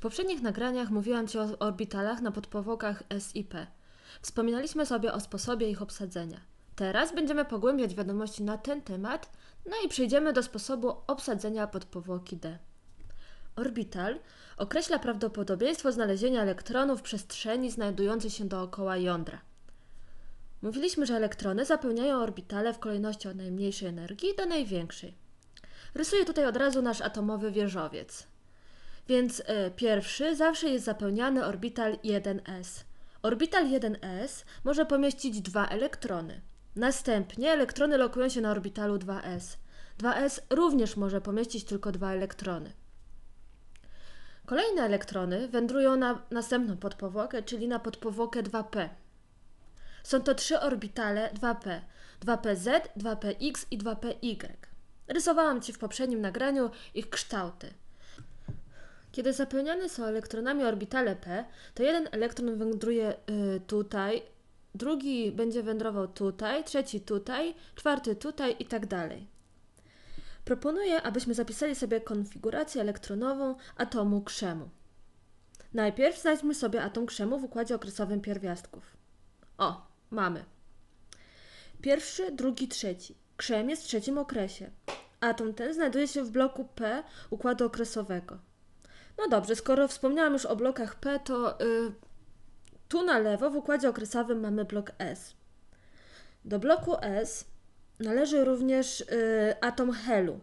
W poprzednich nagraniach mówiłam Ci o orbitalach na podpowłokach SIP. Wspominaliśmy sobie o sposobie ich obsadzenia. Teraz będziemy pogłębiać wiadomości na ten temat, no i przejdziemy do sposobu obsadzenia podpowłoki D. Orbital określa prawdopodobieństwo znalezienia elektronów w przestrzeni znajdującej się dookoła jądra. Mówiliśmy, że elektrony zapełniają orbitale w kolejności od najmniejszej energii do największej. Rysuję tutaj od razu nasz atomowy wieżowiec. Więc e, pierwszy zawsze jest zapełniany orbital 1s. Orbital 1s może pomieścić dwa elektrony. Następnie elektrony lokują się na orbitalu 2s. 2s również może pomieścić tylko dwa elektrony. Kolejne elektrony wędrują na następną podpowłokę, czyli na podpowłokę 2p. Są to trzy orbitale 2p: 2pz, 2px i 2py. Rysowałam Ci w poprzednim nagraniu ich kształty. Kiedy zapełniane są elektronami orbitale p, to jeden elektron wędruje y, tutaj, drugi będzie wędrował tutaj, trzeci tutaj, czwarty tutaj i tak dalej. Proponuję, abyśmy zapisali sobie konfigurację elektronową atomu krzemu. Najpierw znajdźmy sobie atom krzemu w układzie okresowym pierwiastków. O, mamy. Pierwszy, drugi, trzeci. Krzem jest w trzecim okresie. Atom ten znajduje się w bloku P układu okresowego. No dobrze, skoro wspomniałam już o blokach P, to y, tu na lewo w układzie okresowym mamy blok S. Do bloku S należy również y, atom helu.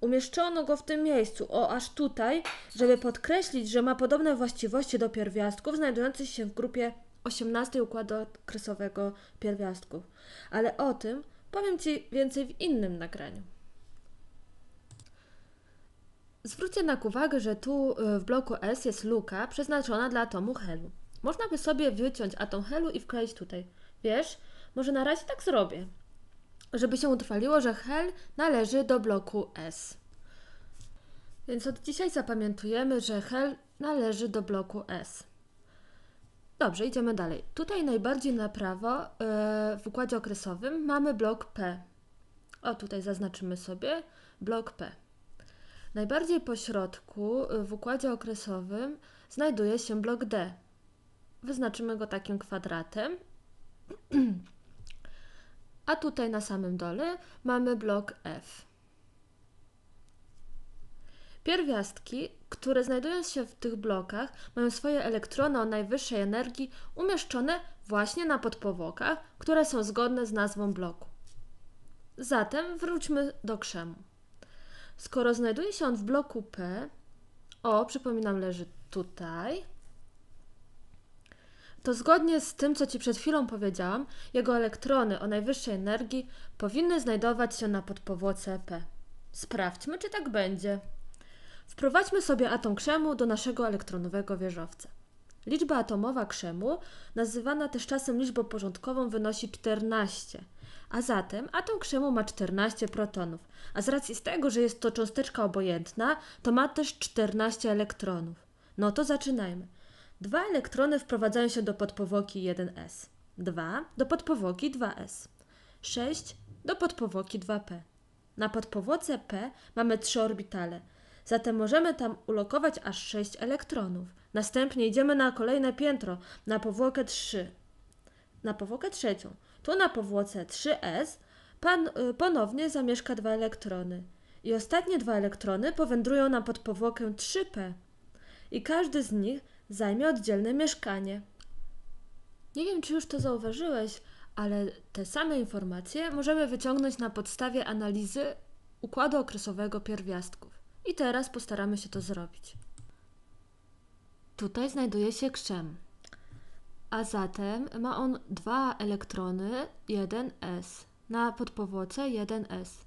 Umieszczono go w tym miejscu, o aż tutaj, żeby podkreślić, że ma podobne właściwości do pierwiastków znajdujących się w grupie 18 układu okresowego pierwiastków. Ale o tym powiem Ci więcej w innym nagraniu. Zwróćcie jednak uwagę, że tu y, w bloku S jest luka przeznaczona dla atomu helu. Można by sobie wyciąć atom helu i wkleić tutaj. Wiesz, może na razie tak zrobię, żeby się utrwaliło, że hel należy do bloku S. Więc od dzisiaj zapamiętujemy, że hel należy do bloku S. Dobrze, idziemy dalej. Tutaj najbardziej na prawo y, w układzie okresowym mamy blok P. O, tutaj zaznaczymy sobie blok P. Najbardziej po środku y, w układzie okresowym znajduje się blok D. Wyznaczymy go takim kwadratem. A tutaj na samym dole mamy blok F. Pierwiastki, które znajdują się w tych blokach, mają swoje elektrony o najwyższej energii umieszczone właśnie na podpowłokach, które są zgodne z nazwą bloku. Zatem wróćmy do krzemu. Skoro znajduje się on w bloku P, o, przypominam, leży tutaj, to zgodnie z tym, co Ci przed chwilą powiedziałam, jego elektrony o najwyższej energii powinny znajdować się na podpowłoce P. Sprawdźmy, czy tak będzie. Wprowadźmy sobie atom krzemu do naszego elektronowego wieżowca. Liczba atomowa krzemu, nazywana też czasem liczbą porządkową, wynosi 14 – a zatem atom krzemu ma 14 protonów, a z racji z tego, że jest to cząsteczka obojętna, to ma też 14 elektronów. No to zaczynajmy. Dwa elektrony wprowadzają się do podpowłoki 1s, 2 do podpowłoki 2s, 6 do podpowłoki 2p. Na podpowłoce p mamy trzy orbitale, zatem możemy tam ulokować aż 6 elektronów. Następnie idziemy na kolejne piętro, na powłokę 3, na powłokę trzecią, to na powłoce 3s pan, y, ponownie zamieszka dwa elektrony. I ostatnie dwa elektrony powędrują na podpowłokę 3p. I każdy z nich zajmie oddzielne mieszkanie. Nie wiem, czy już to zauważyłeś, ale te same informacje możemy wyciągnąć na podstawie analizy układu okresowego pierwiastków. I teraz postaramy się to zrobić. Tutaj znajduje się krzem a zatem ma on dwa elektrony 1s na podpowoce 1s,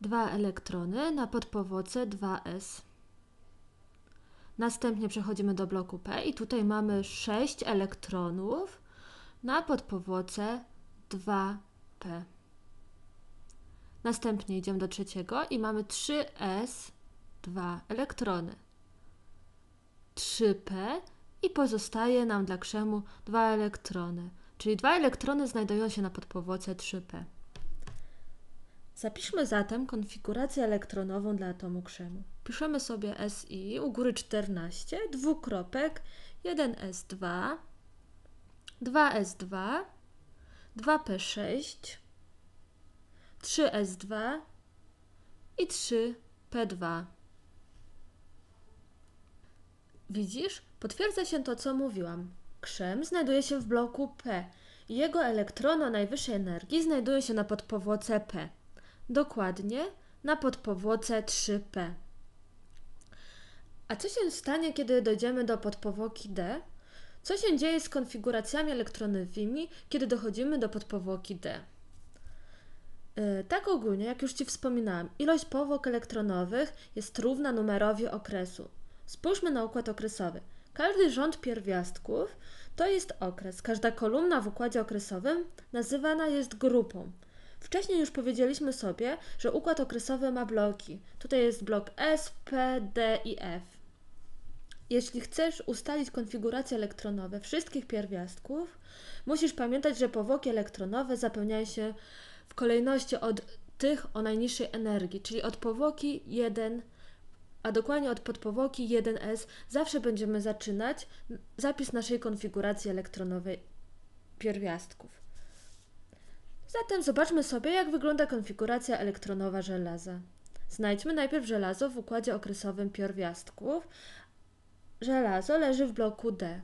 dwa elektrony na podpowoce 2s. Następnie przechodzimy do bloku P i tutaj mamy 6 elektronów na podpowoce 2p. Następnie idziemy do trzeciego i mamy 3s, 2 elektrony. 3p i pozostaje nam dla krzemu dwa elektrony, czyli dwa elektrony znajdują się na podpowłoce 3p. Zapiszmy zatem konfigurację elektronową dla atomu krzemu. Piszemy sobie SI u góry 14, dwukropek, 1S2, 2S2, 2P6, 3S2 i 3P2. Widzisz, potwierdza się to, co mówiłam. Krzem znajduje się w bloku P. Jego elektron o najwyższej energii znajduje się na podpowłoce P. Dokładnie na podpowłoce 3P. A co się stanie, kiedy dojdziemy do podpowłoki D? Co się dzieje z konfiguracjami elektronowymi, kiedy dochodzimy do podpowłoki D? E, tak ogólnie, jak już Ci wspominałam, ilość powłok elektronowych jest równa numerowi okresu. Spójrzmy na układ okresowy. Każdy rząd pierwiastków to jest okres. Każda kolumna w układzie okresowym nazywana jest grupą. Wcześniej już powiedzieliśmy sobie, że układ okresowy ma bloki. Tutaj jest blok S, P, D i F. Jeśli chcesz ustalić konfiguracje elektronowe wszystkich pierwiastków, musisz pamiętać, że powłoki elektronowe zapełniają się w kolejności od tych o najniższej energii, czyli od powłoki 1 a dokładnie od podpowoki 1S zawsze będziemy zaczynać zapis naszej konfiguracji elektronowej pierwiastków. Zatem zobaczmy sobie, jak wygląda konfiguracja elektronowa żelaza. Znajdźmy najpierw żelazo w układzie okresowym pierwiastków. Żelazo leży w bloku D.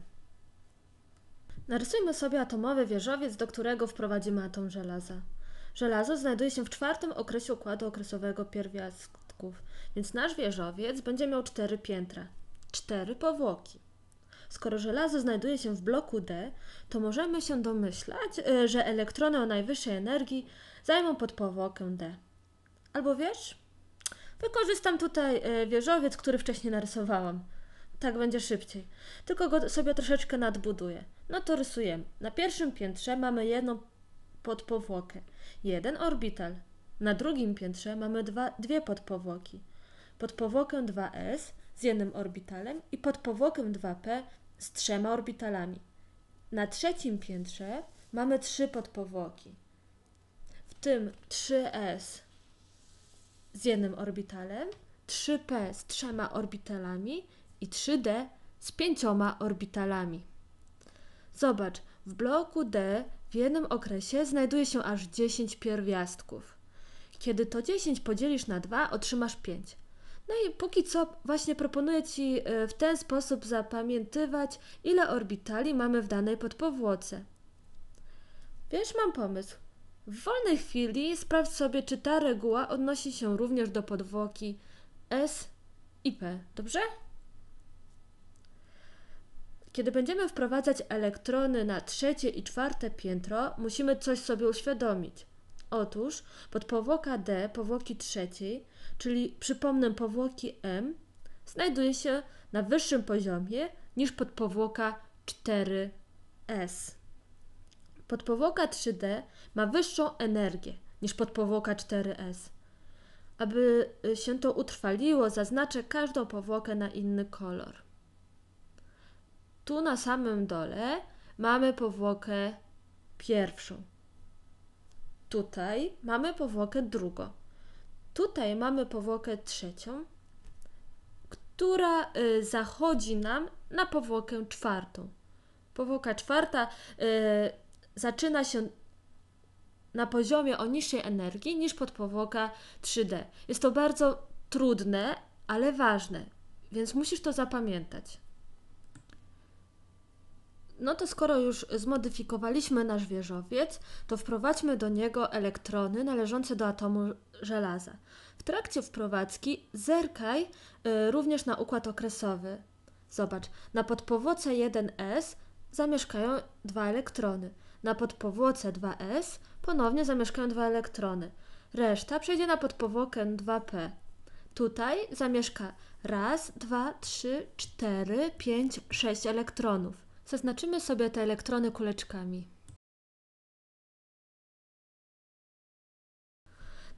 Narysujmy sobie atomowy wieżowiec, do którego wprowadzimy atom żelaza. Żelazo znajduje się w czwartym okresie układu okresowego pierwiastków więc nasz wieżowiec będzie miał cztery piętra, cztery powłoki. Skoro żelazo znajduje się w bloku D, to możemy się domyślać, e, że elektrony o najwyższej energii zajmą podpowłokę D. Albo wiesz? Wykorzystam tutaj e, wieżowiec, który wcześniej narysowałam. Tak będzie szybciej. Tylko go sobie troszeczkę nadbuduję. No to rysujemy. Na pierwszym piętrze mamy jedną podpowłokę, jeden orbital, na drugim piętrze mamy dwa, dwie podpowłoki. Podpowłokę 2S z jednym orbitalem i podpowłokę 2P z trzema orbitalami. Na trzecim piętrze mamy trzy podpowłoki, w tym 3S z jednym orbitalem, 3P z trzema orbitalami i 3D z pięcioma orbitalami. Zobacz, w bloku D w jednym okresie znajduje się aż 10 pierwiastków. Kiedy to 10 podzielisz na 2, otrzymasz 5. No i póki co właśnie proponuję Ci e, w ten sposób zapamiętywać, ile orbitali mamy w danej podpowłoce. Wiesz, mam pomysł. W wolnej chwili sprawdź sobie, czy ta reguła odnosi się również do podwłoki S i P, dobrze? Kiedy będziemy wprowadzać elektrony na trzecie i czwarte piętro, musimy coś sobie uświadomić – Otóż podpowłoka D powłoki trzeciej, czyli przypomnę powłoki M, znajduje się na wyższym poziomie niż podpowłoka 4S. Podpowłoka 3D ma wyższą energię niż podpowłoka 4S. Aby y, się to utrwaliło, zaznaczę każdą powłokę na inny kolor. Tu na samym dole mamy powłokę pierwszą. Tutaj mamy powłokę drugą. Tutaj mamy powłokę trzecią, która y, zachodzi nam na powłokę czwartą. Powłoka czwarta y, zaczyna się na poziomie o niższej energii niż podpowłoka 3D. Jest to bardzo trudne, ale ważne, więc musisz to zapamiętać. No to skoro już zmodyfikowaliśmy nasz wieżowiec, to wprowadźmy do niego elektrony należące do atomu żelaza. W trakcie wprowadzki zerkaj y, również na układ okresowy. Zobacz, na podpowłoce 1s zamieszkają dwa elektrony. Na podpowłoce 2s ponownie zamieszkają dwa elektrony. Reszta przejdzie na podpowłokę 2p. Tutaj zamieszka raz, dwa, trzy, cztery, pięć, sześć elektronów. Zaznaczymy sobie te elektrony kuleczkami.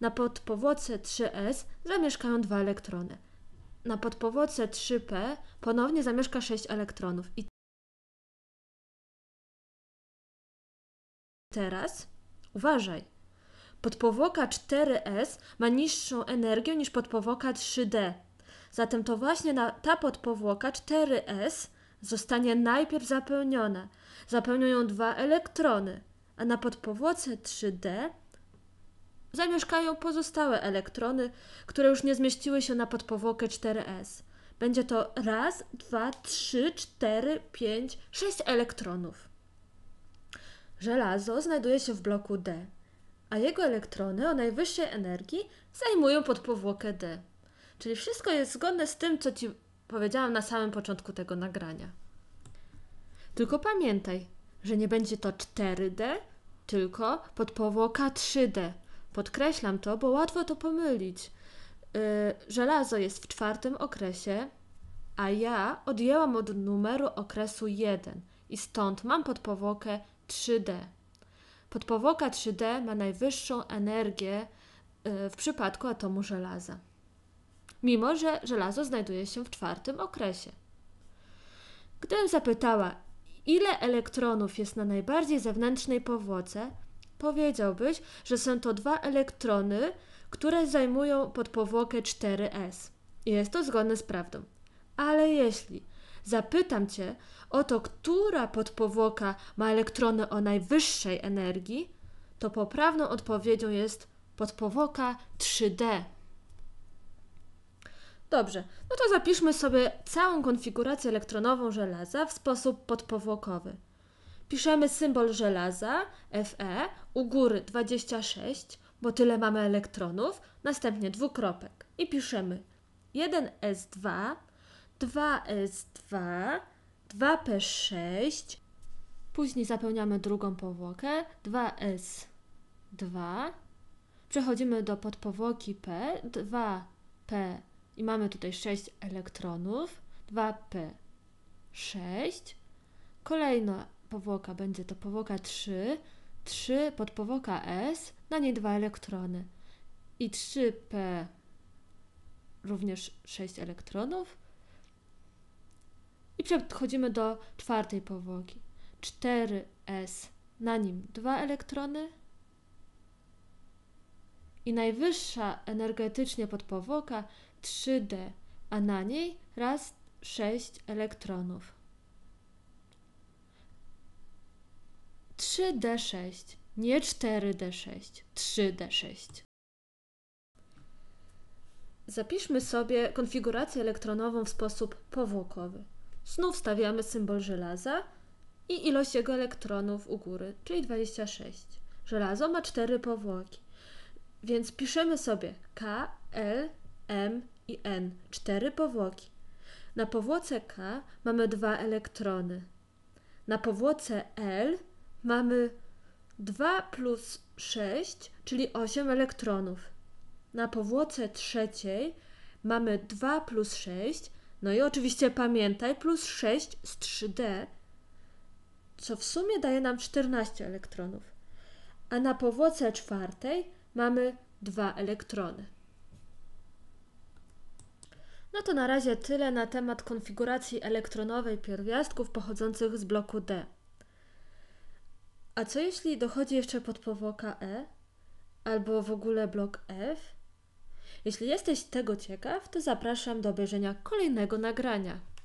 Na podpowłoce 3S zamieszkają dwa elektrony. Na podpowłoce 3P ponownie zamieszka 6 elektronów. I teraz uważaj. Podpowłoka 4S ma niższą energię niż podpowłoka 3D. Zatem to właśnie ta podpowłoka 4S zostanie najpierw zapełniona. Zapełnią ją dwa elektrony, a na podpowłoce 3D zamieszkają pozostałe elektrony, które już nie zmieściły się na podpowłokę 4S. Będzie to raz, dwa, trzy, cztery, pięć, sześć elektronów. Żelazo znajduje się w bloku D, a jego elektrony o najwyższej energii zajmują podpowłokę D. Czyli wszystko jest zgodne z tym, co ci Powiedziałam na samym początku tego nagrania. Tylko pamiętaj, że nie będzie to 4D, tylko podpowłoka 3D. Podkreślam to, bo łatwo to pomylić. Yy, żelazo jest w czwartym okresie, a ja odjęłam od numeru okresu 1 i stąd mam podpowłokę 3D. Podpowłoka 3D ma najwyższą energię y, w przypadku atomu żelaza mimo że żelazo znajduje się w czwartym okresie. Gdybym zapytała, ile elektronów jest na najbardziej zewnętrznej powłoce, powiedziałbyś, że są to dwa elektrony, które zajmują podpowłokę 4S. Jest to zgodne z prawdą. Ale jeśli zapytam Cię o to, która podpowłoka ma elektrony o najwyższej energii, to poprawną odpowiedzią jest podpowłoka 3D, Dobrze, no to zapiszmy sobie całą konfigurację elektronową żelaza w sposób podpowłokowy. Piszemy symbol żelaza Fe u góry 26, bo tyle mamy elektronów, następnie dwukropek i piszemy 1s2, 2s2, 2p6, później zapełniamy drugą powłokę 2s2, przechodzimy do podpowłoki p, 2p 6 i mamy tutaj 6 elektronów, 2p6. Kolejna powłoka będzie to powłoka 3, 3 podpowłoka s, na niej 2 elektrony. I 3p również 6 elektronów. I przechodzimy do czwartej powłoki. 4s, na nim 2 elektrony. I najwyższa energetycznie podpowłoka 3D, a na niej raz 6 elektronów. 3D6, nie 4D6, 3D6. Zapiszmy sobie konfigurację elektronową w sposób powłokowy. Znów stawiamy symbol żelaza i ilość jego elektronów u góry, czyli 26. Żelazo ma 4 powłoki, więc piszemy sobie K, L, M i N, cztery powłoki. Na powłoce K mamy dwa elektrony. Na powłoce L mamy 2 plus 6, czyli 8 elektronów. Na powłoce trzeciej mamy 2 plus 6, no i oczywiście pamiętaj, plus 6 z 3D, co w sumie daje nam 14 elektronów. A na powłoce czwartej mamy 2 elektrony. No to na razie tyle na temat konfiguracji elektronowej pierwiastków pochodzących z bloku D. A co jeśli dochodzi jeszcze podpowłoka E albo w ogóle blok F? Jeśli jesteś tego ciekaw, to zapraszam do obejrzenia kolejnego nagrania.